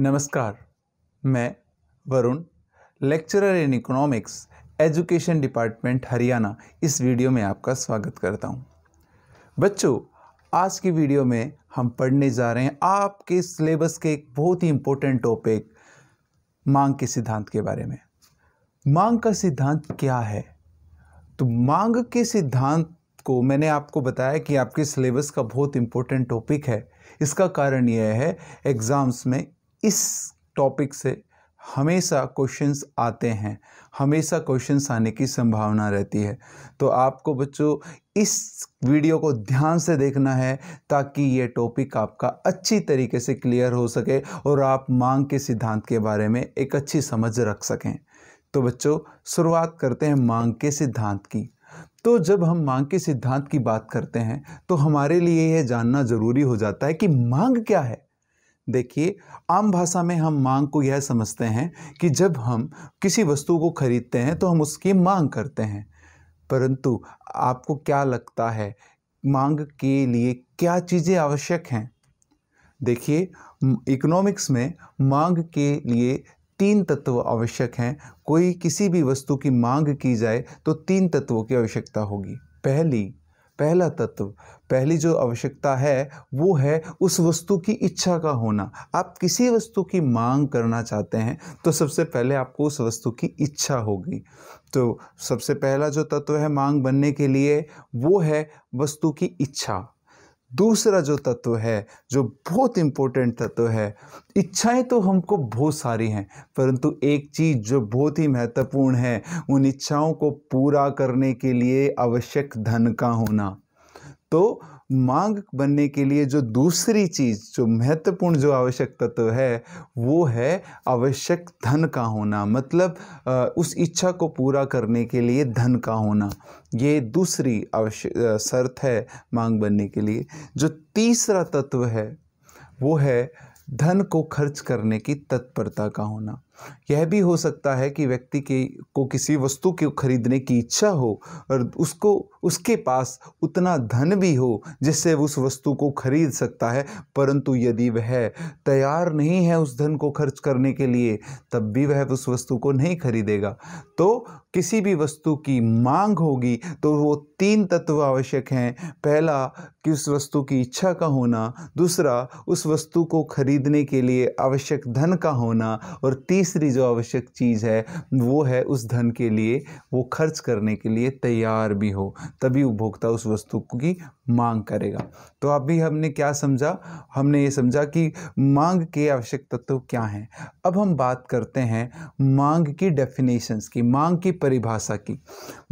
नमस्कार मैं Varun lecturer in economics education department Haryana इस वीडियो में आपका स्वागत करता हूं। बच्चों आज की वीडियो में हम पढ़ने जा रहे हैं आपके सिलेबस के एक बहुत ही इम्पोर्टेंट टॉपिक मांग के सिद्धांत के बारे में मांग का सिद्धांत क्या है तो मांग के सिद्धांत को मैंने आपको बताया कि आपके सिलेबस का बहुत इम्पोर्टेंट टॉपिक है इसका कारण यह है एग्ज़ाम्स में इस टॉपिक से हमेशा क्वेश्चंस आते हैं हमेशा क्वेश्चंस आने की संभावना रहती है तो आपको बच्चों इस वीडियो को ध्यान से देखना है ताकि ये टॉपिक आपका अच्छी तरीके से क्लियर हो सके और आप मांग के सिद्धांत के बारे में एक अच्छी समझ रख सकें तो बच्चों शुरुआत करते हैं मांग के सिद्धांत की तो जब हम मांग के सिद्धांत की बात करते हैं तो हमारे लिए यह जानना ज़रूरी हो जाता है कि मांग क्या है देखिए आम भाषा में हम मांग को यह समझते हैं कि जब हम किसी वस्तु को खरीदते हैं तो हम उसकी मांग करते हैं परंतु आपको क्या लगता है मांग के लिए क्या चीज़ें आवश्यक हैं देखिए इकोनॉमिक्स में मांग के लिए तीन तत्व आवश्यक हैं कोई किसी भी वस्तु की मांग की जाए तो तीन तत्वों की आवश्यकता होगी पहली पहला तत्व पहली जो आवश्यकता है वो है उस वस्तु की इच्छा का होना आप किसी वस्तु की मांग करना चाहते हैं तो सबसे पहले आपको उस वस्तु की इच्छा होगी तो सबसे पहला जो तत्व है मांग बनने के लिए वो है वस्तु की इच्छा दूसरा जो तत्व है जो बहुत इम्पोर्टेंट तत्व है इच्छाएं तो हमको बहुत सारी हैं परंतु एक चीज़ जो बहुत ही महत्वपूर्ण है उन इच्छाओं को पूरा करने के लिए आवश्यक धन का होना तो मांग बनने के लिए जो दूसरी चीज़ जो महत्वपूर्ण जो आवश्यक तत्व है वो है आवश्यक धन का होना मतलब उस इच्छा को पूरा करने के लिए धन का होना ये दूसरी आवश्यक शर्त है मांग बनने के लिए जो तीसरा तत्व है वो है धन को खर्च करने की तत्परता का होना यह भी हो सकता है कि व्यक्ति के को किसी वस्तु को खरीदने की इच्छा हो और उसको उसके पास उतना धन भी हो जिससे उस वस्तु को खरीद सकता है परंतु यदि वह तैयार नहीं है उस धन को खर्च करने के लिए तब भी वह उस वस्तु को नहीं खरीदेगा तो किसी भी वस्तु की मांग होगी तो वो तीन तत्व आवश्यक हैं पहला कि उस वस्तु की इच्छा का होना दूसरा उस वस्तु को खरीदने के लिए आवश्यक धन का होना और तीसरा तीसरी जो आवश्यक चीज़ है वो है उस धन के लिए वो खर्च करने के लिए तैयार भी हो तभी उपभोक्ता उस वस्तु की मांग करेगा तो अभी हमने क्या समझा हमने ये समझा कि मांग के आवश्यक तत्व क्या हैं अब हम बात करते हैं मांग की डेफिनेशंस की मांग की परिभाषा की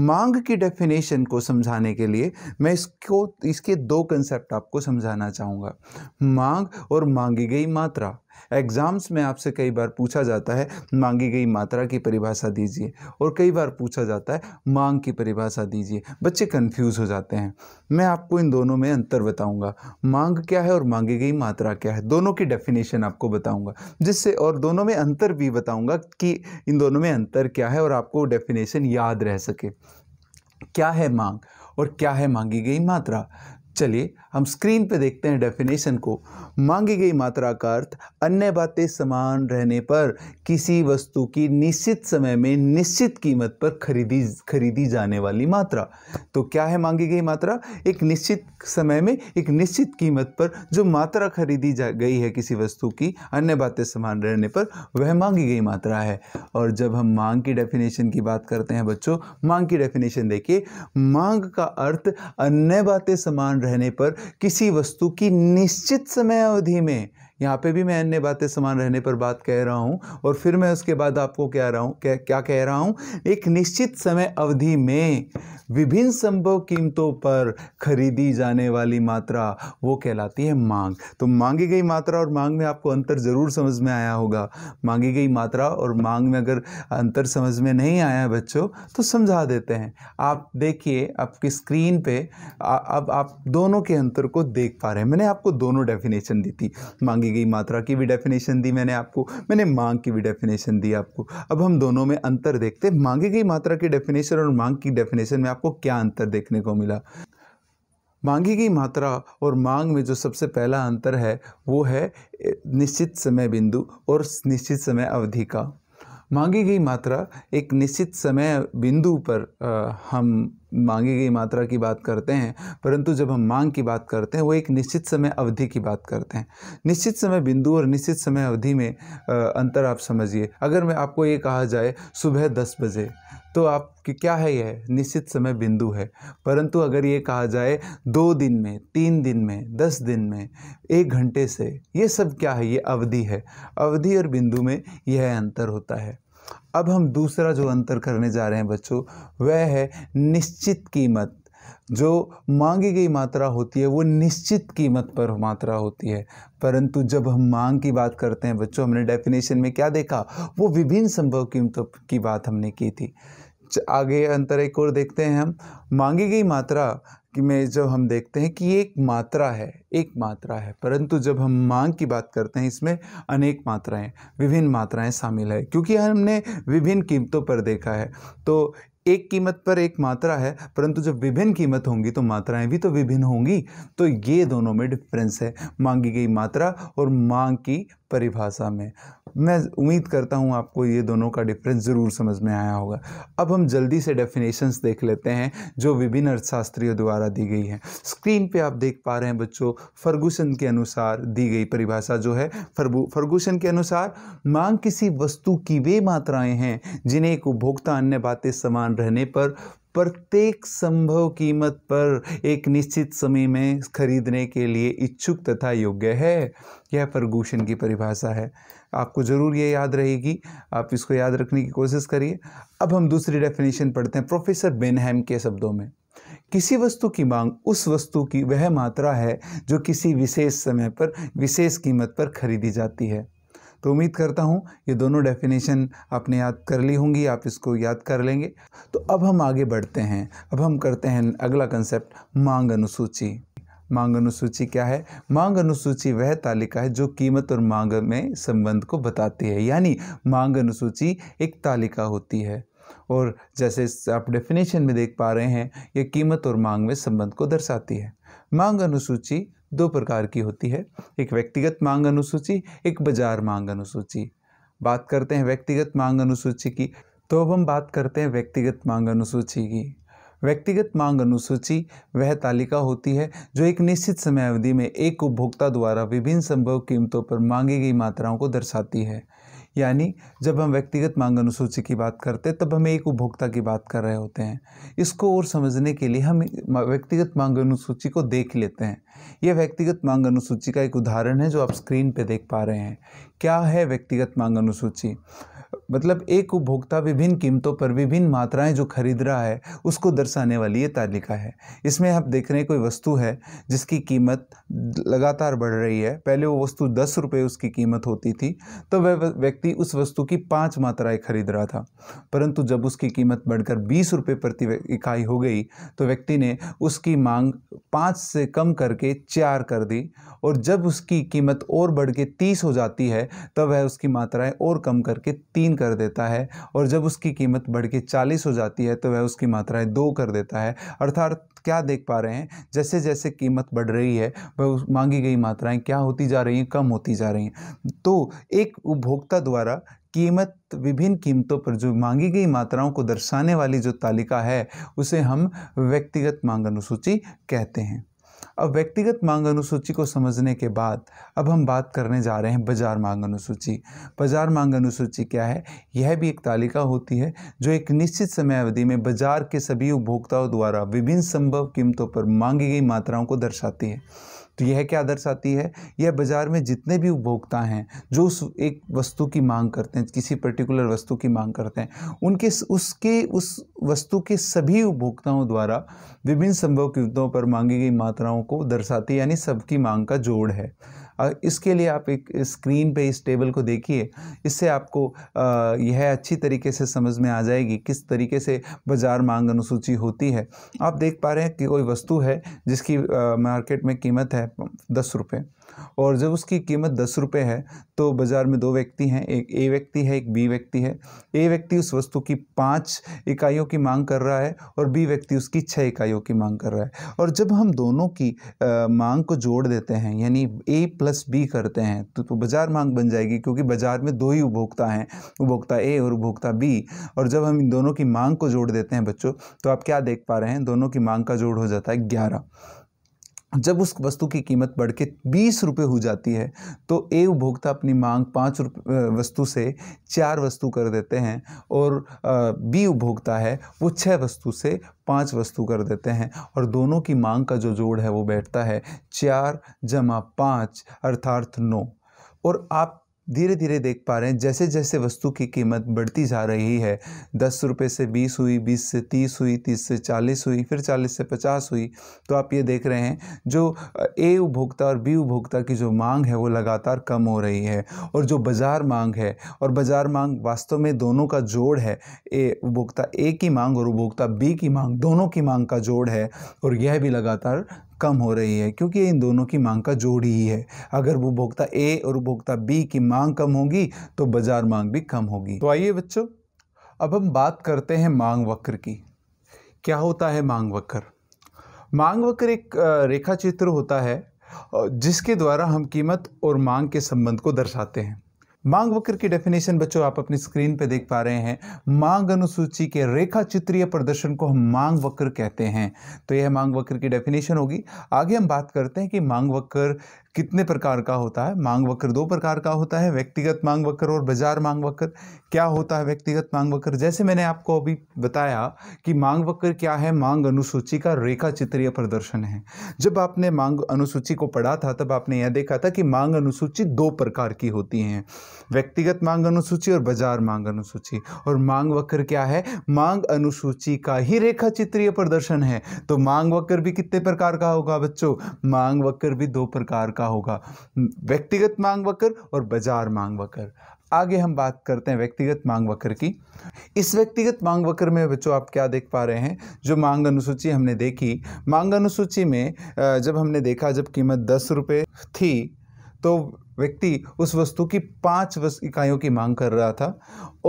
मांग की डेफिनेशन को समझाने के लिए मैं इसको इसके दो कंसेप्ट आपको समझाना चाहूँगा मांग और मांगी गई मात्रा एग्ज़ाम्स में आपसे कई बार पूछा जाता है मांगी गई मात्रा की परिभाषा दीजिए और कई बार पूछा जाता है मांग की परिभाषा दीजिए बच्चे कन्फ्यूज़ हो जाते हैं मैं आपको इन दोनों में अंतर बताऊंगा मांग क्या है और मांगी गई मात्रा क्या है दोनों की डेफिनेशन आपको बताऊंगा जिससे और दोनों में अंतर भी बताऊंगा कि इन दोनों में अंतर क्या है और आपको डेफिनेशन याद रह सके क्या है मांग और क्या है मांगी गई मात्रा चलिए हम स्क्रीन पे देखते हैं डेफिनेशन को मांगी गई मात्रा का अर्थ अन्य बातें समान रहने पर किसी वस्तु की निश्चित समय में निश्चित कीमत पर खरीदी खरीदी जाने वाली मात्रा तो क्या है मांगी गई मात्रा एक निश्चित समय में एक निश्चित कीमत पर जो मात्रा खरीदी जा गई है किसी वस्तु की अन्य बातें समान रहने पर वह मांगी गई मात्रा है और जब हम मांग की डेफिनेशन की बात करते हैं बच्चों मांग की डेफिनेशन देखिए मांग का अर्थ अन्य बातें समान रहने पर किसी वस्तु की निश्चित समय अवधि में यहाँ पे भी मैं अन्य बातें समान रहने पर बात कह रहा हूँ और फिर मैं उसके बाद आपको कह रहा हूँ क्या, क्या कह रहा हूँ एक निश्चित समय अवधि में विभिन्न संभव कीमतों पर खरीदी जाने वाली मात्रा वो कहलाती है मांग तो मांगी गई मात्रा और मांग में आपको अंतर ज़रूर समझ में आया होगा मांगी गई मात्रा और मांग में अगर अंतर समझ में नहीं आया बच्चों तो समझा देते हैं आप देखिए आपकी स्क्रीन पे अब आप, आप दोनों के अंतर को देख पा रहे हैं मैंने आपको दोनों डेफिनेशन दी थी मांगी दी गई मात्रा की भी डेफिनेशन दी मैंने आपको मैंने मांग की भी डेफिनेशन दी आपको अब हम दोनों में अंतर देखते हैं मांगी गई मात्रा की डेफिनेशन और मांग की डेफिनेशन में आपको क्या अंतर देखने को मिला मांगी गई मात्रा और मांग में जो सबसे पहला अंतर है वो है निश्चित समय बिंदु और निश्चित समय अवधि का मांगी गई मात्रा एक निश्चित समय बिंदु पर आ, हम मांगी गई मात्रा की बात करते हैं परंतु जब हम मांग की बात करते हैं वो एक निश्चित समय अवधि की बात करते हैं निश्चित समय बिंदु और निश्चित समय अवधि में अंतर आप समझिए अगर मैं आपको ये कहा जाए सुबह दस बजे तो आप कि क्या है यह निश्चित समय बिंदु है परंतु अगर ये कहा जाए दो दिन में तीन दिन में दस दिन में एक घंटे से ये सब क्या है ये अवधि है अवधि और बिंदु में यह अंतर होता है अब हम दूसरा जो अंतर करने जा रहे हैं बच्चों वह है निश्चित कीमत जो मांगी गई मात्रा होती है वो निश्चित कीमत पर मात्रा होती है परंतु जब हम मांग की बात करते हैं बच्चों हमने डेफिनेशन में क्या देखा वो विभिन्न संभव कीमतों की बात हमने की थी आगे अंतर एक और देखते हैं हम मांगी गई मात्रा में जब हम देखते हैं कि एक मात्रा है एक मात्रा है परंतु जब हम मांग की बात करते हैं इसमें अनेक मात्राएं विभिन्न मात्राएं शामिल है क्योंकि हमने विभिन्न कीमतों पर देखा है तो एक कीमत पर एक मात्रा है परंतु जब विभिन्न कीमत होंगी तो मात्राएं भी तो विभिन्न होंगी तो ये दोनों में डिफरेंस है मांगी गई मात्रा और मांग की परिभाषा में मैं उम्मीद करता हूँ आपको ये दोनों का डिफरेंस ज़रूर समझ में आया होगा अब हम जल्दी से डेफिनेशंस देख लेते हैं जो विभिन्न अर्थशास्त्रियों द्वारा दी गई हैं स्क्रीन पे आप देख पा रहे हैं बच्चों फर्गूसन के अनुसार दी गई परिभाषा जो है फर्गूसन के अनुसार मांग किसी वस्तु की वे मात्राएँ हैं जिन्हें एक उपभोक्ता अन्य बातें समान ध्यान रहने पर प्रत्येक संभव कीमत पर एक निश्चित समय में खरीदने के लिए इच्छुक तथा योग्य है यह प्रगूषण की परिभाषा है आपको ज़रूर यह याद रहेगी आप इसको याद रखने की कोशिश करिए अब हम दूसरी डेफिनेशन पढ़ते हैं प्रोफेसर बेनहैम के शब्दों में किसी वस्तु की मांग उस वस्तु की वह मात्रा है जो किसी विशेष समय पर विशेष कीमत पर खरीदी जाती है तो उम्मीद करता हूँ ये दोनों डेफिनेशन आपने याद कर ली होंगी आप इसको याद कर लेंगे तो अब हम आगे बढ़ते हैं अब हम करते हैं अगला कंसेप्ट मांग अनुसूची मांग अनुसूची क्या है मांग अनुसूची वह तालिका है जो कीमत और मांग में संबंध को बताती है यानी मांग अनुसूची एक तालिका होती है और जैसे आप डेफिनेशन में देख पा रहे हैं ये कीमत और मांग में संबंध को दर्शाती है मांग अनुसूची दो प्रकार की होती है एक व्यक्तिगत मांग अनुसूची एक बाजार मांग अनुसूची बात करते हैं व्यक्तिगत मांग अनुसूची की तो अब हम बात करते हैं व्यक्तिगत मांग अनुसूची की व्यक्तिगत मांग अनुसूची वह तालिका होती है जो एक निश्चित समय अवधि में एक उपभोक्ता द्वारा विभिन्न संभव कीमतों पर मांगी गई मात्राओं को दर्शाती है यानी जब हम व्यक्तिगत मांग अनुसूची की बात करते हैं तब हम एक उपभोक्ता की बात कर रहे होते हैं इसको और समझने के लिए हम व्यक्तिगत मांग अनुसूची को देख लेते हैं यह व्यक्तिगत मांग अनुसूची का एक उदाहरण है जो आप स्क्रीन पर देख पा रहे हैं क्या है व्यक्तिगत मांग अनुसूची मतलब एक उपभोक्ता विभिन्न कीमतों पर विभिन्न मात्राएं जो खरीद रहा है उसको दर्शाने वाली ये तालिका है इसमें आप देख रहे हैं कोई वस्तु है जिसकी कीमत लगातार बढ़ रही है पहले वो वस्तु दस रुपये उसकी कीमत होती थी तो वह व्यक्ति उस वस्तु की पाँच मात्राएँ खरीद रहा था परंतु जब उसकी कीमत बढ़कर बीस रुपये प्रति इकाई हो गई तो व्यक्ति ने उसकी मांग पाँच से कम करके चार कर दी और जब उसकी कीमत और बढ़ के तीस हो जाती है तब तो वह उसकी मात्राएँ और कम करके तीस तीन कर देता है और जब उसकी कीमत बढ़ के चालीस हो जाती है तो वह उसकी मात्राएँ दो कर देता है अर्थात क्या देख पा रहे हैं जैसे जैसे कीमत बढ़ रही है वह मांगी गई मात्राएं क्या होती जा रही हैं कम होती जा रही हैं तो एक उपभोक्ता द्वारा कीमत विभिन्न कीमतों पर जो मांगी गई मात्राओं को दर्शाने वाली जो तालिका है उसे हम व्यक्तिगत मांग अनुसूची कहते हैं अब व्यक्तिगत मांग अनुसूची को समझने के बाद अब हम बात करने जा रहे हैं बाजार मांग अनुसूची बाजार मांग अनुसूची क्या है यह भी एक तालिका होती है जो एक निश्चित समय अवधि में बाजार के सभी उपभोक्ताओं द्वारा विभिन्न संभव कीमतों पर मांगी गई मात्राओं को दर्शाती है तो यह क्या दर्शाती है यह बाज़ार में जितने भी उपभोक्ता हैं जो उस एक वस्तु की मांग करते हैं किसी पर्टिकुलर वस्तु की मांग करते हैं उनके उसके उस वस्तु के सभी उपभोक्ताओं द्वारा विभिन्न संभव कीमतों पर मांगी गई मात्राओं को दर्शाती यानी सबकी मांग का जोड़ है और इसके लिए आप एक स्क्रीन पे इस टेबल को देखिए इससे आपको यह अच्छी तरीके से समझ में आ जाएगी किस तरीके से बाज़ार मांग अनुसूची होती है आप देख पा रहे हैं कि कोई वस्तु है जिसकी मार्केट में कीमत है दस रुपये और जब उसकी कीमत दस रुपये है तो बाज़ार में दो व्यक्ति हैं एक ए व्यक्ति है एक बी व्यक्ति है ए व्यक्ति उस वस्तु की पाँच इकाइयों की मांग कर रहा है और बी व्यक्ति उसकी छः इकाइयों की मांग कर रहा है और जब हम दोनों की आ, मांग को जोड़ देते हैं यानी ए प्लस बी करते हैं तो, तो बाज़ार मांग बन जाएगी क्योंकि बाज़ार में दो ही उपभोक्ता हैं उपभोक्ता ए और उपभोक्ता बी और जब हम इन दोनों की मांग को जोड़ देते हैं बच्चों तो आप क्या देख पा रहे हैं दोनों की मांग का जोड़ हो जाता है ग्यारह जब उस वस्तु की कीमत बढ़ के बीस रुपये हो जाती है तो ए उपभोक्ता अपनी मांग पाँच वस्तु से चार वस्तु कर देते हैं और बी उपभोक्ता है वो छः वस्तु से पाँच वस्तु कर देते हैं और दोनों की मांग का जो जोड़ है वो बैठता है चार जमा पाँच अर्थार्थ नौ और आप धीरे धीरे देख पा रहे हैं जैसे जैसे वस्तु की कीमत बढ़ती जा रही है दस रुपये से बीस हुई बीस से तीस हुई तीस से चालीस हुई फिर चालीस से पचास हुई तो आप ये देख रहे हैं जो ए उपभोक्ता और बी उपभोक्ता की जो मांग है वो लगातार कम हो रही है और जो बाज़ार मांग है और बाज़ार मांग वास्तव में दोनों का जोड़ है ए उपभोक्ता ए की मांग और उपभोक्ता बी की मांग दोनों की मांग का जोड़ है और यह भी लगातार कम हो रही है क्योंकि इन दोनों की मांग का जोड़ ही है अगर उपभोक्ता ए और उपभोक्ता बी की मांग कम होगी तो बाजार मांग भी कम होगी तो आइए बच्चों अब हम बात करते हैं मांग वक्र की क्या होता है मांग वक्र मांग वक्र एक रेखा चित्र होता है जिसके द्वारा हम कीमत और मांग के संबंध को दर्शाते हैं मांग वक्र की डेफिनेशन बच्चों आप अपनी स्क्रीन पे देख पा रहे हैं मांग अनुसूची के रेखा चित्रीय प्रदर्शन को हम मांग वक्र कहते हैं तो यह मांग वक्र की डेफिनेशन होगी आगे हम बात करते हैं कि मांग वक्र कितने प्रकार का होता है मांग वक्र दो प्रकार का होता है व्यक्तिगत मांग वक्र और बाजार मांग वक्र क्या होता है व्यक्तिगत मांग वक्र जैसे मैंने आपको अभी बताया कि मांग वक्र क्या है मांग अनुसूची का रेखा चित्रीय प्रदर्शन है जब आपने मांग अनुसूची को पढ़ा था तब आपने यह देखा था कि मांग अनुसूची दो प्रकार की होती हैं व्यक्तिगत मांग अनुसूची और बाजार मांग अनुसूची और मांग वक्र क्या है मांग अनुसूची का ही रेखा चित्रीय प्रदर्शन है तो मांग वक्र भी कितने प्रकार का होगा बच्चों मांग वक्र भी दो प्रकार का का होगा व्यक्तिगत मांग वक्र और बाजार मांग वक्र आगे हम बात करते हैं व्यक्तिगत मांग वक्र की इस व्यक्तिगत मांग वक्र में बच्चों आप क्या देख पा रहे हैं जो मांग अनुसूची हमने देखी मांग अनुसूची में जब हमने देखा जब कीमत दस रुपये थी तो व्यक्ति उस वस्तु की पाँच इकाइयों की मांग कर रहा था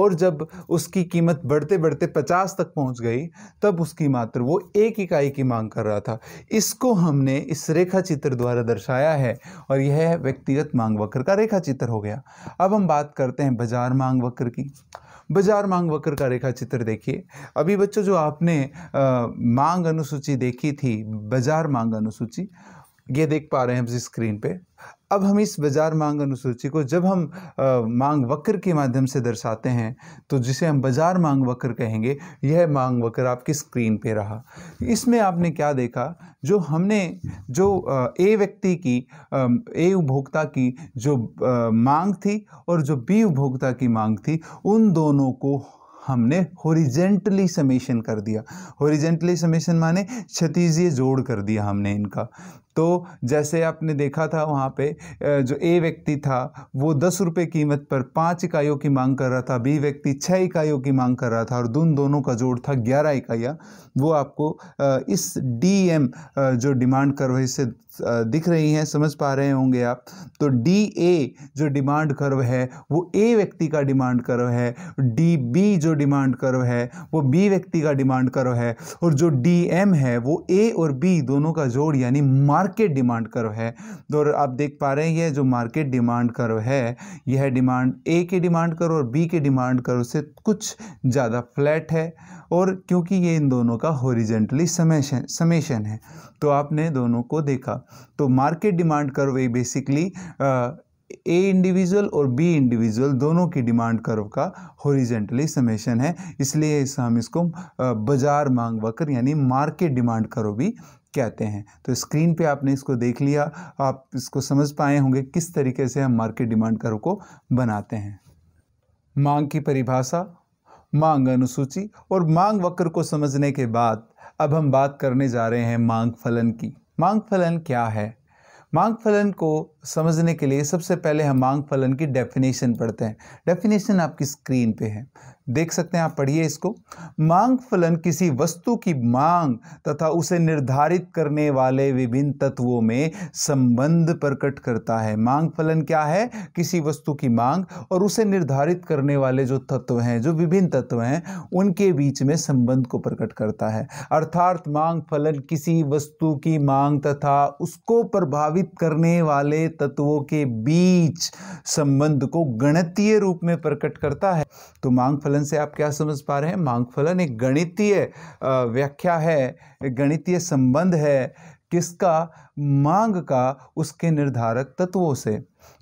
और जब उसकी कीमत बढ़ते बढ़ते पचास तक पहुंच गई तब उसकी मात्र वो एक इकाई की मांग कर रहा था इसको हमने इस रेखा चित्र द्वारा दर्शाया है और यह व्यक्तिगत मांग वक्र का रेखा चित्र हो गया अब हम बात करते हैं बाजार मांग वक्र की बाजार मांग वक्र का रेखा चित्र देखिए अभी बच्चों जो आपने आ, मांग अनुसूची देखी थी बाजार मांग अनुसूची ये देख पा रहे हैं हम स्क्रीन पे अब हम इस बाजार मांग अनुसूची को जब हम आ, मांग वक्र के माध्यम से दर्शाते हैं तो जिसे हम बाजार मांग वक्र कहेंगे यह मांग वक्र आपकी स्क्रीन पे रहा इसमें आपने क्या देखा जो हमने जो ए व्यक्ति की ए उपभोक्ता की जो मांग थी और जो बी उपभोक्ता की मांग थी उन दोनों को हमने होरिजेंटली समेशन कर दिया होरिजेंटली समेशन माने क्षतिजीय जोड़ कर दिया हमने इनका तो जैसे आपने देखा था वहाँ पे जो ए व्यक्ति था वो दस रुपये कीमत पर पाँच इकाइयों की मांग कर रहा था बी व्यक्ति छः इकाइयों की मांग कर रहा था और दोन दोनों का जोड़ था ग्यारह इकाइयाँ वो आपको इस डी एम जो डिमांड करवे से दिख रही हैं समझ पा रहे होंगे आप तो डी ए जो डिमांड कर्व है वो ए व्यक्ति का डिमांड कर्व है डी बी जो डिमांड कर्व है वो बी व्यक्ति का डिमांड कर्व है और जो डी एम है वो ए और बी दोनों का जोड़ यानी मार्केट डिमांड कर्व है तो और आप देख पा रहे हैं यह जो मार्केट डिमांड कर्व है यह डिमांड ए के डिमांड कर्व और बी के डिमांड कर्व से कुछ ज़्यादा फ्लैट है और क्योंकि ये इन दोनों का होरिजेंटली समेशन समेशन है तो आपने दोनों को देखा तो मार्केट डिमांड कर वही बेसिकली ए इंडिविजुअल और बी इंडिविजुअल दोनों की डिमांड कर्व का होरिजेंटली समेशन है इसलिए इस हम इसको बाजार मांग वक्र यानी मार्केट डिमांड कर्व भी कहते हैं तो स्क्रीन पे आपने इसको देख लिया आप इसको समझ पाए होंगे किस तरीके से हम मार्केट डिमांड कर्व को बनाते हैं मांग की परिभाषा मांग अनुसूची और मांग वक्र को समझने के बाद अब हम बात करने जा रहे हैं मांग फलन की मांग फलन क्या है मांग फलन को समझने के लिए सबसे पहले हम मांग फलन की डेफिनेशन पढ़ते हैं डेफिनेशन आपकी स्क्रीन पे है देख सकते हैं आप पढ़िए इसको मांग फलन किसी वस्तु की मांग तथा उसे निर्धारित करने वाले विभिन्न तत्वों में संबंध प्रकट करता है मांग फलन क्या है किसी वस्तु की मांग और उसे निर्धारित करने वाले जो तत्व हैं जो विभिन्न तत्व हैं उनके बीच में संबंध को प्रकट करता है अर्थात मांग फलन किसी वस्तु की मांग तथा उसको प्रभावित करने वाले तत्वों के बीच संबंध को गणतीय रूप में प्रकट करता है तो मांग फलन फलन से आप क्या समझ पा रहे हैं मांग फलन एक गणितीय व्याख्या है गणितीय संबंध है किसका मांग का उसके निर्धारक तत्वों से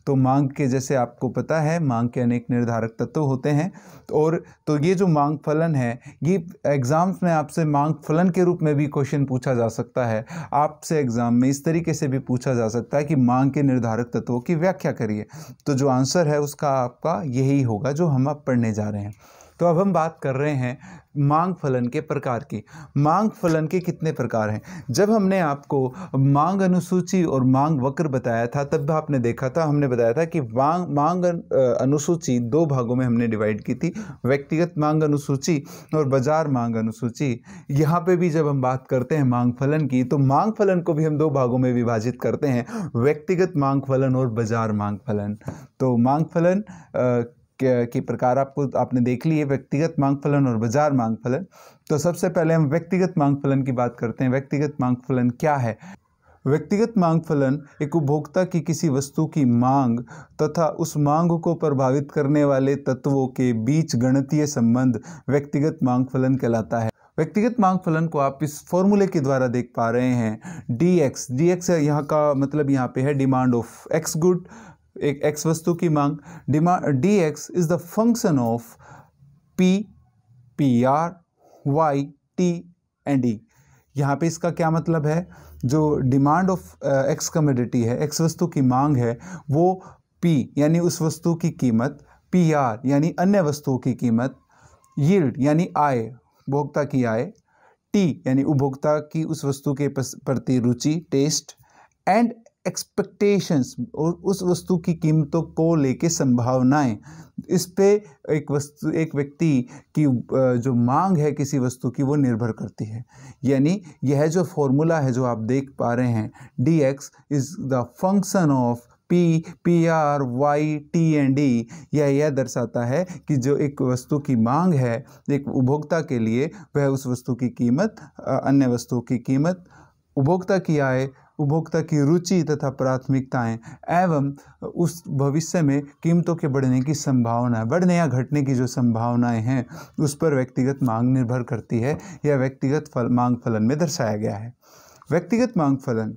तो मांग के जैसे आपको पता है मांग के अनेक निर्धारक तत्व होते हैं और तो ये जो मांग फलन है ये एग्ज़ाम्स में आपसे मांग फलन के रूप में भी क्वेश्चन पूछा जा सकता है आपसे एग्ज़ाम में इस तरीके से भी पूछा जा सकता है कि मांग के निर्धारक तत्वों की व्याख्या करिए तो जो आंसर है उसका आपका यही होगा जो हम आप पढ़ने जा रहे हैं तो अब हम बात कर रहे हैं मांग फलन के प्रकार की मांग फलन के कितने प्रकार हैं जब हमने आपको मांग अनुसूची और मांग वक्र बताया था तब भी आपने देखा था हमने बताया था कि मांग मांग अनुसूची दो भागों में हमने डिवाइड की थी व्यक्तिगत मांग अनुसूची और बाजार मांग अनुसूची यहाँ पे भी जब हम बात करते हैं मांग फलन की तो मांग फलन को भी हम दो भागों में विभाजित करते हैं व्यक्तिगत मांग फलन और बाजार मांग फलन तो मांग फलन आ, के प्रकार आपको आपने देख है व्यक्तिगत मांग फलन और बाजार मांग फलन तो सबसे पहले हम व्यक्तिगत मांग फलन की बात करते हैं व्यक्तिगत मांग फलन क्या है व्यक्तिगत मांग फलन एक उपभोक्ता की किसी वस्तु की मांग तथा उस मांग को प्रभावित करने वाले तत्वों के बीच गणतीय संबंध व्यक्तिगत मांग फलन कहलाता है व्यक्तिगत मांग फलन को आप इस फॉर्मूले के द्वारा देख पा रहे हैं डी एक्स डी एक्स यहाँ का मतलब यहाँ पे है डिमांड ऑफ एक्स गुड एक एक्स वस्तु की मांग demand D X is the function of P P R Y T and E यहाँ पे इसका क्या मतलब है जो डिमांड ऑफ एक्स कमोडिटी है एक्स वस्तु की मांग है वो पी यानी उस वस्तु की कीमत पी आर यानी अन्य वस्तुओं की कीमत यील्ड यानी आय उपभोक्ता की आय टी यानी उपभोक्ता की उस वस्तु के प्रति रुचि टेस्ट एंड एक्सपेक्टेशंस और उस वस्तु की कीमतों को लेके संभावनाएं इस पे एक वस्तु एक व्यक्ति की जो मांग है किसी वस्तु की वो निर्भर करती है यानी यह जो फॉर्मूला है जो आप देख पा रहे हैं D X is the function of P P R Y T and D यह यह दर्शाता है कि जो एक वस्तु की मांग है एक उपभोक्ता के लिए वह उस वस्तु की कीमत अन्य वस्तुओं की कीमत उपभोक्ता की आय उपभोक्ता की रुचि तथा प्राथमिकताएं एवं उस भविष्य में कीमतों के बढ़ने की संभावना बढ़ने या घटने की जो संभावनाएं हैं उस पर व्यक्तिगत मांग निर्भर करती है यह व्यक्तिगत फल मांग फलन में दर्शाया गया है व्यक्तिगत मांग फलन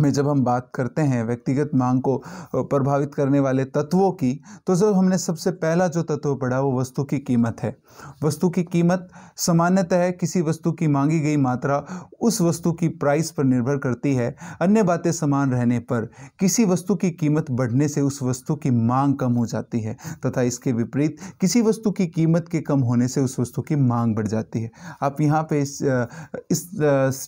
में जब हम बात करते हैं व्यक्तिगत मांग को प्रभावित करने वाले तत्वों की तो जो हमने सबसे पहला जो तत्व पढ़ा वो वस्तु की कीमत है वस्तु की कीमत सामान्यतः किसी वस्तु की मांगी गई मात्रा उस वस्तु की प्राइस पर निर्भर करती है अन्य बातें समान रहने पर किसी वस्तु की कीमत बढ़ने से उस वस्तु की मांग कम हो जाती है तथा इसके विपरीत किसी वस्तु की कीमत के कम होने से उस वस्तु की मांग बढ़ जाती है आप यहाँ पे इस, इस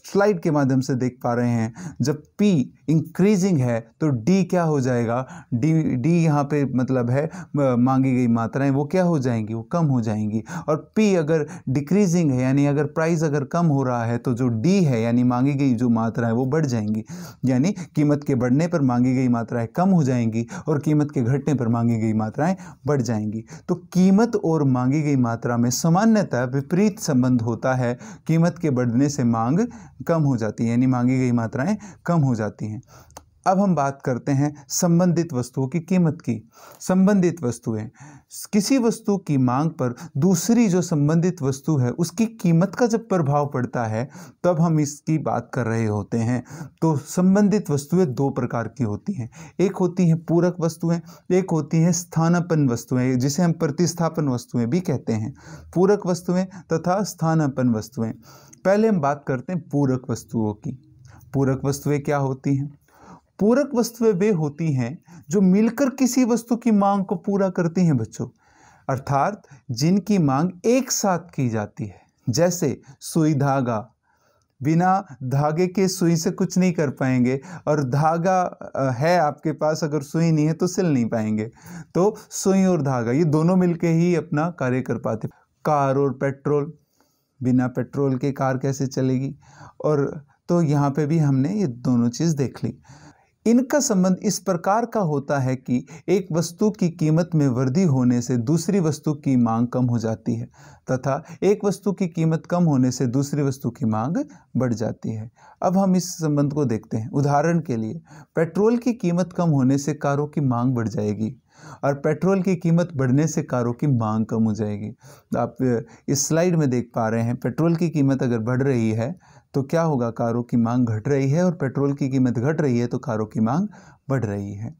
स्लाइड के माध्यम से देख पा रहे हैं जब पी इंक्रीजिंग है तो डी क्या हो जाएगा डी डी यहाँ पे मतलब है मांगी गई मात्राएं वो क्या हो जाएंगी वो कम हो जाएंगी और पी अगर डिक्रीजिंग है यानी अगर प्राइस अगर कम हो रहा है तो जो डी है यानी मांगी गई जो मात्रा है वो बढ़ जाएंगी यानी कीमत के बढ़ने पर मांगी गई मात्राएं कम हो जाएंगी और कीमत के घटने पर मांगी गई मात्राएं बढ़ जाएंगी तो कीमत और मांगी गई मात्रा में सामान्यतः विपरीत संबंध होता है कीमत के बढ़ने से मांग कम हो जाती है यानी मांगी गई मात्राएं कम हो जाती जाती हैं अब हम बात करते हैं संबंधित वस्तुओं की कीमत की संबंधित वस्तुएं किसी वस्तु की मांग पर दूसरी जो संबंधित वस्तु है उसकी कीमत का जब प्रभाव पड़ता है तब हम इसकी बात कर रहे होते हैं तो संबंधित वस्तुएं दो प्रकार की होती हैं एक होती हैं पूरक वस्तुएं एक होती हैं स्थानापन वस्तुएं जिसे हम प्रतिस्थापन वस्तुएं भी कहते हैं पूरक वस्तुएं तथा स्थानापन वस्तुएं पहले हम बात करते हैं पूरक वस्तुओं की पूरक वस्तुएं क्या होती हैं पूरक वस्तुएं वे होती हैं जो मिलकर किसी वस्तु की मांग को पूरा करती हैं बच्चों अर्थात जिनकी मांग एक साथ की जाती है जैसे सुई धागा बिना धागे के सुई से कुछ नहीं कर पाएंगे और धागा है आपके पास अगर सुई नहीं है तो सिल नहीं पाएंगे तो सुई और धागा ये दोनों मिलके ही अपना कार्य कर पाते कार और पेट्रोल बिना पेट्रोल के कार कैसे चलेगी और तो यहाँ पे भी हमने ये दोनों चीज़ देख ली इनका संबंध इस प्रकार का होता है कि एक वस्तु की कीमत में वृद्धि होने से दूसरी वस्तु की मांग कम हो जाती है तथा एक वस्तु की कीमत कम होने से दूसरी वस्तु की मांग बढ़ जाती है अब हम इस संबंध को देखते हैं उदाहरण के लिए पेट्रोल की कीमत कम होने से कारों की मांग बढ़ जाएगी और पेट्रोल की कीमत बढ़ने से कारों की मांग कम हो जाएगी आप इस स्लाइड में देख पा रहे हैं पेट्रोल की कीमत अगर बढ़ रही है तो क्या होगा कारों की मांग घट रही है और पेट्रोल की कीमत घट रही है तो कारों की मांग बढ़ रही है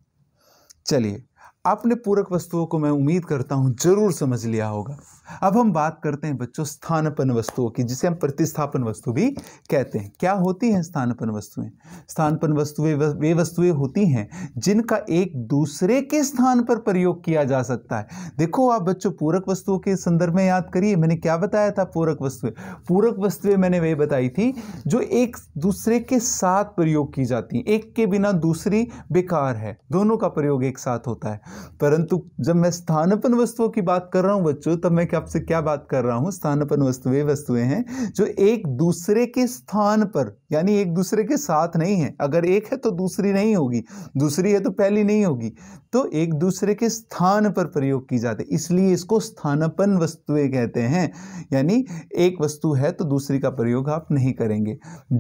चलिए आपने पूरक वस्तुओं को मैं उम्मीद करता हूँ ज़रूर समझ लिया होगा अब हम बात करते हैं बच्चों स्थानपन वस्तुओं की जिसे हम प्रतिस्थापन वस्तु भी कहते हैं क्या होती हैं स्थानपन वस्तुएं स्थानपन वस्तुएं वे वस्तुएं होती हैं जिनका एक दूसरे के स्थान पर प्रयोग किया जा सकता है देखो आप बच्चों पूरक वस्तुओं के संदर्भ में याद करिए मैंने क्या बताया था पूरक वस्तुएं पूरक वस्तुएं मैंने वे बताई थी जो एक दूसरे के साथ प्रयोग की जाती हैं एक के बिना दूसरी बेकार है दोनों का प्रयोग एक साथ होता है परंतु जब मैं स्थानपन वस्तुओं की बात कर रहा हूँ बच्चों तब मैं कि आपसे क्या बात कर रहा हूँ स्थानपन वस्तु वे वस्तुएं हैं जो एक दूसरे के स्थान पर यानी एक दूसरे के साथ नहीं है अगर एक है तो दूसरी नहीं होगी दूसरी है तो पहली नहीं होगी तो एक दूसरे के स्थान पर प्रयोग की जाती है इसलिए इसको स्थानपन वस्तुएं कहते हैं यानी एक वस्तु है तो दूसरी का प्रयोग आप नहीं करेंगे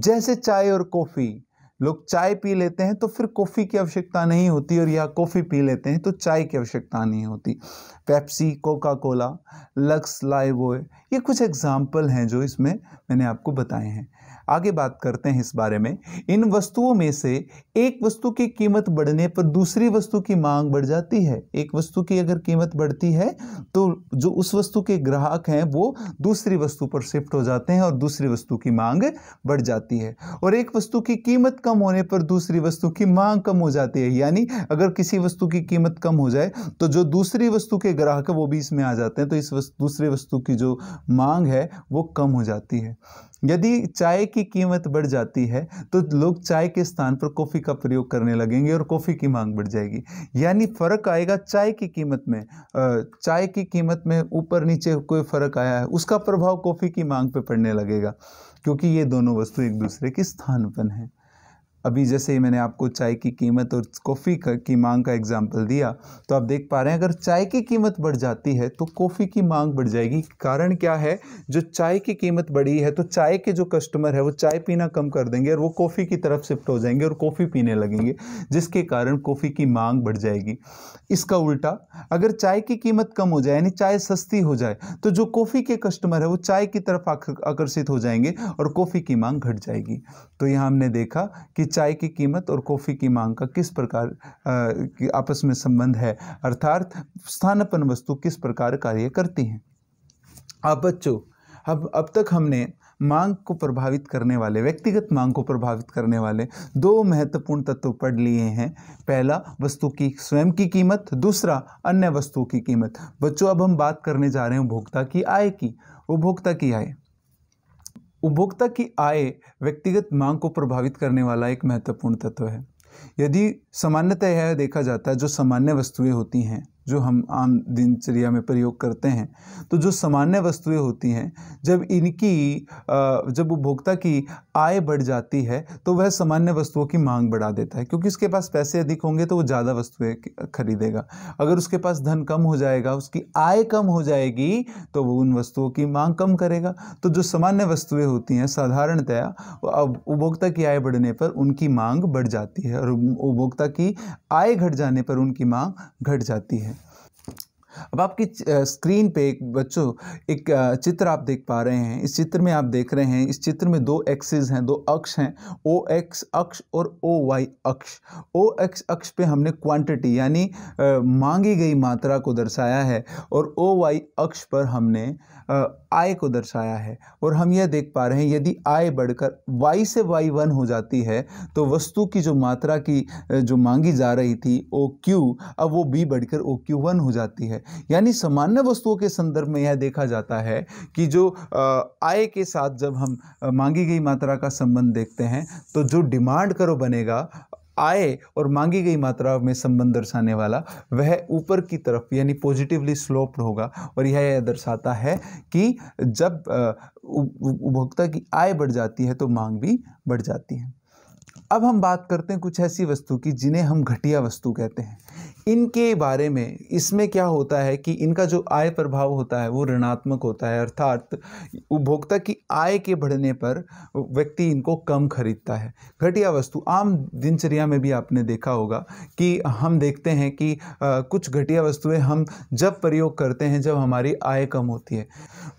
जैसे चाय और कॉफ़ी लोग चाय पी लेते हैं तो फिर कॉफ़ी की आवश्यकता नहीं होती और या कॉफ़ी पी लेते हैं तो चाय की आवश्यकता नहीं होती पेप्सी कोका कोला लक्स लाइव ये कुछ एग्जाम्पल हैं जो इसमें मैंने आपको बताए हैं आगे बात करते हैं इस बारे में इन वस्तुओं में से एक वस्तु की कीमत बढ़ने पर दूसरी वस्तु की मांग बढ़ जाती है एक वस्तु की अगर कीमत बढ़ती है तो जो उस वस्तु के ग्राहक हैं वो दूसरी वस्तु पर शिफ्ट हो जाते हैं और दूसरी वस्तु की मांग बढ़ जाती है और एक वस्तु की कीमत कम होने पर दूसरी वस्तु की मांग कम हो जाती है यानी अगर किसी वस्तु की कीमत कम हो जाए तो जो दूसरी वस्तु के ग्राहक है वो भी इसमें आ जाते हैं तो इस वस्तु, दूसरी वस्तु की जो मांग है वो कम हो जाती है यदि चाय की कीमत बढ़ जाती है तो लोग चाय के स्थान पर कॉफ़ी का प्रयोग करने लगेंगे और कॉफ़ी की मांग बढ़ जाएगी यानी फ़र्क आएगा चाय की कीमत में चाय की कीमत में ऊपर नीचे कोई फ़र्क आया है उसका प्रभाव कॉफ़ी की मांग पर पड़ने लगेगा क्योंकि ये दोनों वस्तु एक दूसरे के स्थान पर हैं अभी जैसे ही मैंने आपको चाय की कीमत और कॉफ़ी की मांग का एग्जाम्पल दिया तो आप देख पा रहे हैं अगर चाय की कीमत बढ़ जाती है तो कॉफ़ी की मांग बढ़ जाएगी कारण क्या है जो चाय की कीमत बढ़ी है तो चाय के जो कस्टमर है वो चाय पीना कम कर देंगे और वो कॉफ़ी की तरफ शिफ्ट हो जाएंगे और कॉफ़ी पीने लगेंगे जिसके कारण कॉफ़ी की मांग बढ़ जाएगी इसका उल्टा अगर चाय की कीमत कम हो जाए यानी चाय सस्ती हो जाए तो जो कॉफ़ी के कस्टमर है वो चाय की तरफ आकर्षित हो जाएंगे और कॉफ़ी की मांग घट जाएगी तो यहाँ हमने देखा कि चाय की कीमत और कॉफ़ी की मांग का किस प्रकार आपस में संबंध है अर्थात स्थानपन वस्तु किस प्रकार कार्य करती हैं आप बच्चों अब अब तक हमने मांग को प्रभावित करने वाले व्यक्तिगत मांग को प्रभावित करने वाले दो महत्वपूर्ण तत्व पढ़ लिए हैं पहला वस्तु की स्वयं की कीमत दूसरा अन्य वस्तुओं की कीमत बच्चों अब हम बात करने जा रहे हैं उपभोक्ता की आय की उपभोक्ता की आय उपभोक्ता की आय व्यक्तिगत मांग को प्रभावित करने वाला एक महत्वपूर्ण तत्व है यदि सामान्यतः यह देखा जाता है जो सामान्य वस्तुएं होती हैं जो हम आम दिनचर्या में प्रयोग करते हैं तो जो सामान्य वस्तुएं होती हैं जब इनकी जब उपभोक्ता की आय बढ़ जाती है तो वह सामान्य वस्तुओं की मांग बढ़ा देता है क्योंकि उसके पास पैसे अधिक होंगे तो वो ज़्यादा वस्तुएं खरीदेगा अगर उसके पास धन कम हो जाएगा उसकी आय कम हो जाएगी तो वो उन वस्तुओं की मांग कम करेगा तो जो सामान्य वस्तुएँ होती हैं साधारणतया उपभोक्ता की आय बढ़ने पर उनकी मांग बढ़ जाती है और उपभोक्ता की आय घट जाने पर उनकी मांग घट जाती है अब आपकी स्क्रीन पे एक बच्चों एक चित्र आप देख पा रहे हैं इस चित्र में आप देख रहे हैं इस चित्र में दो एक्सेस हैं दो अक्ष हैं ओ एक्स अक्ष और ओ वाई अक्ष ओ एक्स अक्ष पे हमने क्वांटिटी यानी मांगी गई मात्रा को दर्शाया है और ओ वाई अक्ष पर हमने आय को दर्शाया है और हम यह देख पा रहे हैं यदि आय बढ़कर वाई से वाई वन हो जाती है तो वस्तु की जो मात्रा की जो मांगी जा रही थी ओ क्यू अब वो बी बढ़कर ओ क्यू वन हो जाती है यानी सामान्य वस्तुओं के संदर्भ में यह देखा जाता है कि जो आय के साथ जब हम मांगी गई मात्रा का संबंध देखते हैं तो जो डिमांड करो बनेगा आय और मांगी गई मात्रा में संबंध दर्शाने वाला वह ऊपर की तरफ यानी पॉजिटिवली स्लोप्ड होगा और यह दर्शाता है कि जब उपभोक्ता की आय बढ़ जाती है तो मांग भी बढ़ जाती है अब हम बात करते हैं कुछ ऐसी वस्तु की जिन्हें हम घटिया वस्तु कहते हैं इनके बारे में इसमें क्या होता है कि इनका जो आय प्रभाव होता है वो ऋणात्मक होता है अर्थात उपभोक्ता की आय के बढ़ने पर व्यक्ति इनको कम खरीदता है घटिया वस्तु आम दिनचर्या में भी आपने देखा होगा कि हम देखते हैं कि आ, कुछ घटिया वस्तुएं हम जब प्रयोग करते हैं जब हमारी आय कम होती है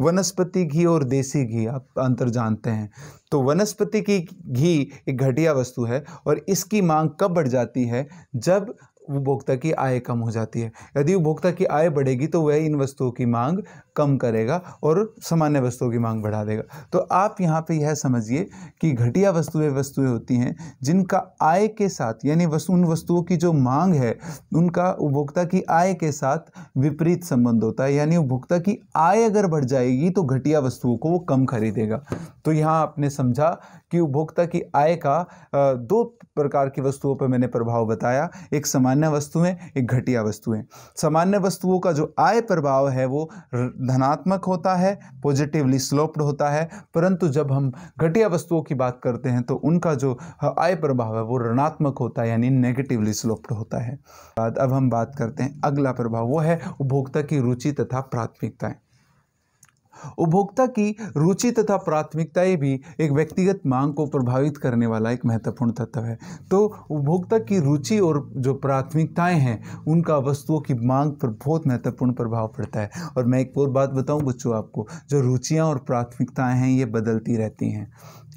वनस्पति घी और देसी घी आप अंतर जानते हैं तो वनस्पति की घी एक घटिया वस्तु है और इसकी मांग कब बढ़ जाती है जब उपभोक्ता की आय कम हो जाती है यदि उपभोक्ता की आय बढ़ेगी तो वह इन वस्तुओं की मांग कम करेगा और सामान्य वस्तुओं की मांग बढ़ा देगा तो आप यहाँ पे यह समझिए कि घटिया वस्तुएं वस्तुएं होती हैं जिनका आय के साथ यानी वस्तु उन वस्तुओं की जो मांग है उनका उपभोक्ता की आय के साथ विपरीत संबंध होता है यानी उपभोक्ता की आय अगर बढ़ जाएगी तो घटिया वस्तुओं को वो कम खरीदेगा तो यहाँ आपने समझा कि उपभोक्ता की आय का दो प्रकार की वस्तुओं पर मैंने प्रभाव बताया एक सामान्य वस्तुएं एक घटिया वस्तुएं सामान्य वस्तुओं का जो आय प्रभाव है वो धनात्मक होता है पॉजिटिवली स्लोप्ड होता है परंतु जब हम घटिया वस्तुओं की बात करते हैं तो उनका जो आय प्रभाव है वो ऋणात्मक होता है यानी नेगेटिवली स्लोप्ड होता है बाद अब हम बात करते हैं अगला प्रभाव वो है उपभोक्ता की रुचि तथा प्राथमिकताएँ उपभोक्ता की रुचि तथा प्राथमिकताएं भी एक व्यक्तिगत मांग को प्रभावित करने वाला एक महत्वपूर्ण तत्व है तो उपभोक्ता की रुचि और जो प्राथमिकताएं हैं उनका वस्तुओं की मांग पर बहुत महत्वपूर्ण प्रभाव पड़ता है और मैं एक और बात बताऊं बच्चों आपको जो रुचियाँ और प्राथमिकताएँ हैं ये बदलती रहती हैं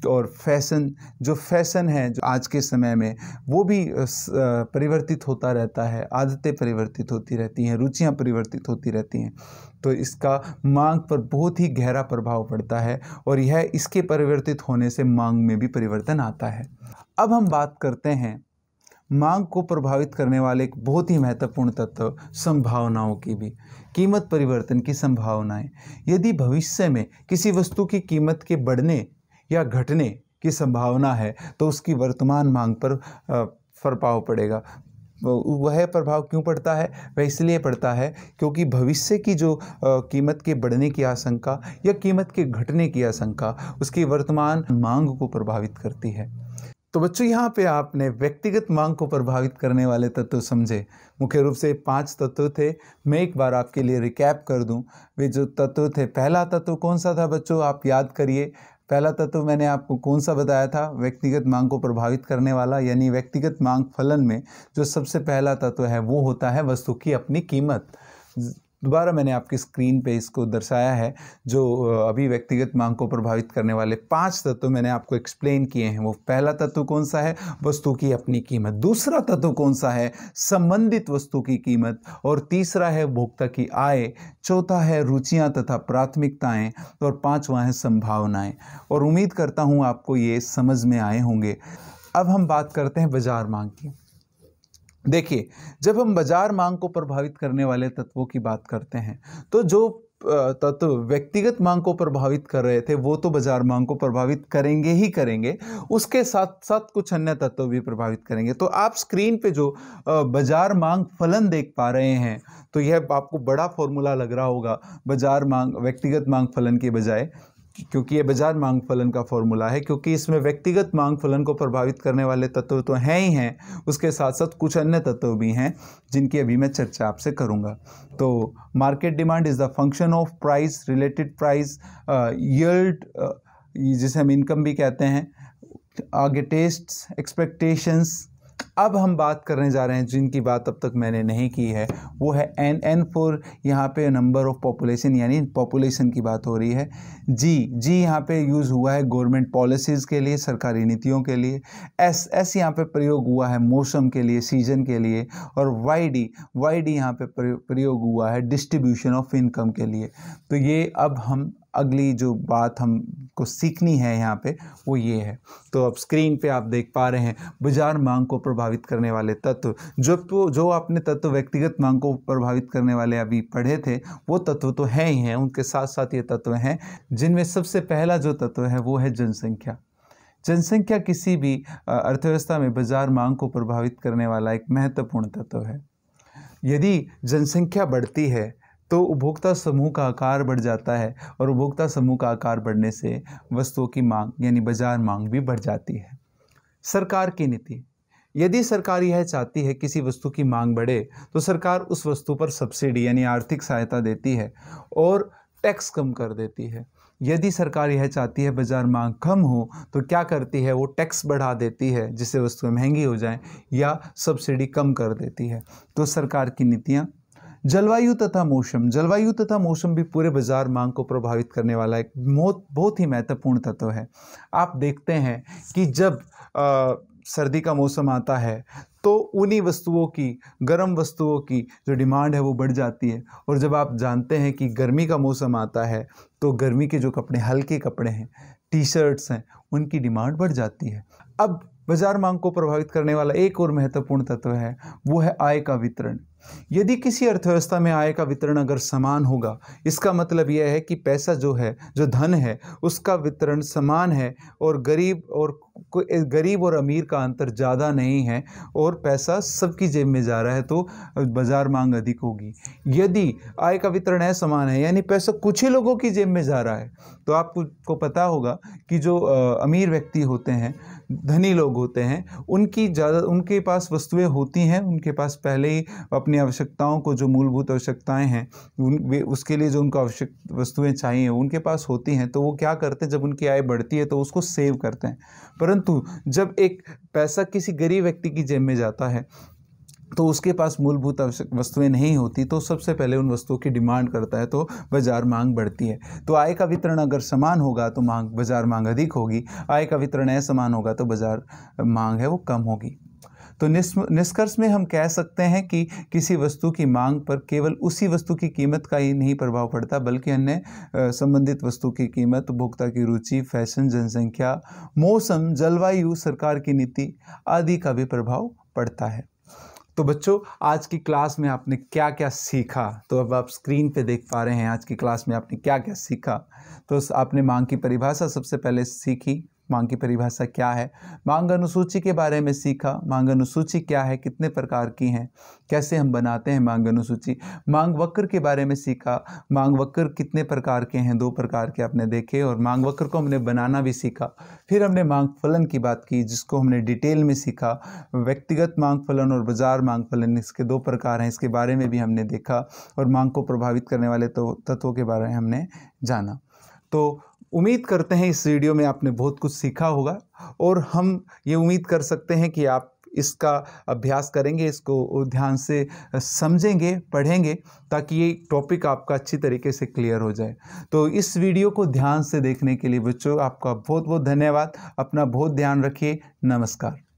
और फैशन जो फैशन है जो आज के समय में वो भी परिवर्तित होता रहता है आदतें परिवर्तित होती रहती हैं रुचियां परिवर्तित होती रहती हैं तो इसका मांग पर बहुत ही गहरा प्रभाव पड़ता है और यह इसके परिवर्तित होने से मांग में भी परिवर्तन आता है अब हम बात करते हैं मांग को प्रभावित करने वाले एक बहुत ही महत्वपूर्ण तत्व संभावनाओं की भी कीमत परिवर्तन की संभावनाएं यदि भविष्य में किसी वस्तु की कीमत के बढ़ने या घटने की संभावना है तो उसकी वर्तमान मांग पर प्रभाव पड़ेगा वह प्रभाव क्यों पड़ता है वह इसलिए पड़ता है क्योंकि भविष्य की जो कीमत के बढ़ने की आशंका या कीमत के घटने की आशंका उसकी वर्तमान मांग को प्रभावित करती है तो बच्चों यहाँ पे आपने व्यक्तिगत मांग को प्रभावित करने वाले तत्व समझे मुख्य रूप से पांच तत्व थे मैं एक बार आपके लिए रिकैप कर दूँ वे जो तत्व थे पहला तत्व कौन सा था बच्चों आप याद करिए पहला तत्व मैंने आपको कौन सा बताया था व्यक्तिगत मांग को प्रभावित करने वाला यानी व्यक्तिगत मांग फलन में जो सबसे पहला तत्व है वो होता है वस्तु की अपनी कीमत दोबारा मैंने आपकी स्क्रीन पे इसको दर्शाया है जो अभी व्यक्तिगत मांग को प्रभावित करने वाले पांच तत्व मैंने आपको एक्सप्लेन किए हैं वो पहला तत्व कौन सा है वस्तु की अपनी कीमत दूसरा तत्व कौन सा है संबंधित वस्तु की कीमत और तीसरा है उपभोक्ता की आय चौथा है रुचियाँ तथा प्राथमिकताएँ और पाँचवा है संभावनाएँ और उम्मीद करता हूँ आपको ये समझ में आए होंगे अब हम बात करते हैं बाजार मांग की देखिए जब हम बाजार मांग को प्रभावित करने वाले तत्वों की बात करते हैं तो जो तत्व व्यक्तिगत मांग को प्रभावित कर रहे थे वो तो बाजार मांग को प्रभावित करेंगे ही करेंगे उसके साथ साथ कुछ अन्य तत्व भी प्रभावित करेंगे तो आप स्क्रीन पे जो बाजार मांग फलन देख पा रहे हैं तो यह आपको बड़ा फॉर्मूला लग रहा होगा बाजार मांग व्यक्तिगत मांग फलन के बजाय क्योंकि ये बाजार मांग फलन का फॉर्मूला है क्योंकि इसमें व्यक्तिगत मांग फलन को प्रभावित करने वाले तत्व तो हैं ही हैं उसके साथ साथ कुछ अन्य तत्व भी हैं जिनकी अभी मैं चर्चा आपसे करूँगा तो market demand is the function of price related price yield जिसे हम इनकम भी कहते हैं आगे टेस्ट एक्सपेक्टेशंस अब हम बात करने जा रहे हैं जिनकी बात अब तक मैंने नहीं की है वो है एन एन फोर यहाँ पे नंबर ऑफ़ पॉपुलेशन यानी पॉपुलेशन की बात हो रही है जी जी यहाँ पे यूज़ हुआ है गवर्नमेंट पॉलिसीज़ के लिए सरकारी नीतियों के लिए एस एस यहाँ पे प्रयोग हुआ है मौसम के लिए सीजन के लिए और वाई डी वाई डी यहाँ पर प्रयोग हुआ है डिस्ट्रीब्यूशन ऑफ इनकम के लिए तो ये अब हम अगली जो बात हमको सीखनी है यहाँ पे वो ये है तो अब स्क्रीन पे आप देख पा रहे हैं बाजार मांग को प्रभावित करने वाले तत्व जो तो जो आपने तत्व व्यक्तिगत मांग को प्रभावित करने वाले अभी पढ़े थे वो तत्व तो हैं ही हैं उनके साथ साथ ये तत्व हैं जिनमें सबसे पहला जो तत्व है वो है जनसंख्या जनसंख्या किसी भी अर्थव्यवस्था में बाजार मांग को प्रभावित करने वाला एक महत्वपूर्ण तत्व है यदि जनसंख्या बढ़ती है तो उपभोक्ता समूह का आकार बढ़ जाता है और उपभोक्ता समूह का आकार बढ़ने से वस्तुओं की मांग यानी बाजार मांग भी बढ़ जाती है सरकार की नीति यदि सरकार यह चाहती है किसी वस्तु की मांग बढ़े तो सरकार उस वस्तु पर सब्सिडी यानी आर्थिक सहायता देती है और टैक्स कम कर देती है यदि सरकार यह चाहती है बाजार मांग कम हो तो क्या करती है वो टैक्स बढ़ा देती है जिससे वस्तुएं महंगी हो जाएं या सब्सिडी कम कर देती है तो सरकार की नीतियाँ जलवायु तथा मौसम जलवायु तथा मौसम भी पूरे बाजार मांग को प्रभावित करने वाला एक बहुत बहुत ही महत्वपूर्ण तत्व है आप देखते हैं कि जब आ, सर्दी का मौसम आता है तो उन्हीं वस्तुओं की गर्म वस्तुओं की जो डिमांड है वो बढ़ जाती है और जब आप जानते हैं कि गर्मी का मौसम आता है तो गर्मी के जो कपड़े हल्के कपड़े हैं टी शर्ट्स हैं उनकी डिमांड बढ़ जाती है अब बाजार मांग को प्रभावित करने वाला एक और महत्वपूर्ण तत्व है वो है आय का वितरण यदि किसी अर्थव्यवस्था में आय का वितरण अगर समान होगा इसका मतलब यह है कि पैसा जो है जो धन है उसका वितरण समान है और गरीब और गरीब और अमीर का अंतर ज़्यादा नहीं है और पैसा सबकी जेब में जा रहा है तो बाज़ार मांग अधिक होगी यदि आय का वितरण है समान है यानी पैसा कुछ ही लोगों की जेब में जा रहा है तो आपको पता होगा कि जो अमीर व्यक्ति होते हैं धनी लोग होते हैं उनकी ज़्यादा उनके पास वस्तुएं होती हैं उनके पास पहले ही अपने अपनी आवश्यकताओं को जो मूलभूत आवश्यकताएं हैं उन वे उसके लिए जो उनको आवश्यक वस्तुएं चाहिए उनके पास होती हैं तो वो क्या करते हैं जब उनकी आय बढ़ती है तो उसको सेव करते हैं परंतु जब एक पैसा किसी गरीब व्यक्ति की जेब में जाता है तो उसके पास मूलभूत आवश्यक वस्तुएं नहीं होती तो सबसे पहले उन वस्तुओं की डिमांड करता है तो बाजार मांग बढ़ती है तो आय का वितरण अगर समान होगा तो मांग बाजार मांग अधिक होगी आय का वितरण असमान होगा तो बाजार मांग है वो कम होगी तो निष्कर्ष में हम कह सकते हैं कि किसी वस्तु की मांग पर केवल उसी वस्तु की कीमत का ही नहीं प्रभाव पड़ता बल्कि अन्य संबंधित वस्तु की कीमत उपभोक्ता की रुचि फैशन जनसंख्या मौसम जलवायु सरकार की नीति आदि का भी प्रभाव पड़ता है तो बच्चों आज की क्लास में आपने क्या क्या सीखा तो अब आप स्क्रीन पे देख पा रहे हैं आज की क्लास में आपने क्या क्या सीखा तो आपने मांग की परिभाषा सबसे पहले सीखी मांग की परिभाषा क्या है मांग अनुसूची के बारे में सीखा मांग अनुसूची क्या है कितने प्रकार की हैं कैसे हम बनाते हैं मांग अनुसूची मांग वक्र के बारे में सीखा मांग वक्र कितने प्रकार के हैं दो प्रकार के आपने देखे और मांग वक्र को हमने बनाना भी सीखा फिर हमने मांग फलन की बात की जिसको हमने डिटेल में सीखा व्यक्तिगत मांग फलन और बाजार मांग फलन इसके दो प्रकार हैं इसके बारे में भी हमने देखा और मांग को प्रभावित करने वाले तो तत्वों के बारे में हमने जाना तो उम्मीद करते हैं इस वीडियो में आपने बहुत कुछ सीखा होगा और हम ये उम्मीद कर सकते हैं कि आप इसका अभ्यास करेंगे इसको ध्यान से समझेंगे पढ़ेंगे ताकि ये टॉपिक आपका अच्छी तरीके से क्लियर हो जाए तो इस वीडियो को ध्यान से देखने के लिए बच्चों आपका बहुत बहुत धन्यवाद अपना बहुत ध्यान रखिए नमस्कार